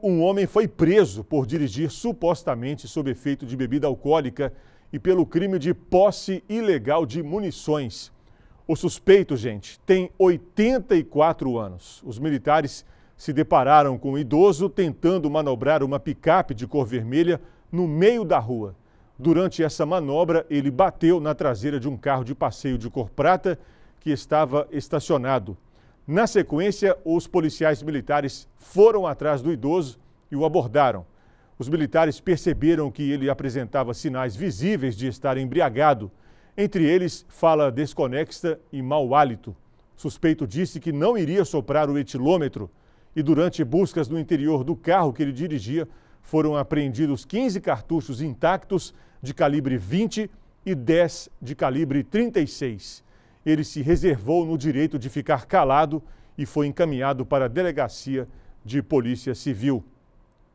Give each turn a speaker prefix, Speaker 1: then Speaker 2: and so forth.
Speaker 1: Um homem foi preso por dirigir supostamente sob efeito de bebida alcoólica e pelo crime de posse ilegal de munições. O suspeito, gente, tem 84 anos. Os militares se depararam com o um idoso tentando manobrar uma picape de cor vermelha no meio da rua. Durante essa manobra, ele bateu na traseira de um carro de passeio de cor prata que estava estacionado. Na sequência, os policiais militares foram atrás do idoso e o abordaram. Os militares perceberam que ele apresentava sinais visíveis de estar embriagado, entre eles fala desconexa e mau hálito. Suspeito disse que não iria soprar o etilômetro e durante buscas no interior do carro que ele dirigia, foram apreendidos 15 cartuchos intactos de calibre 20 e 10 de calibre 36 ele se reservou no direito de ficar calado e foi encaminhado para a delegacia de polícia civil.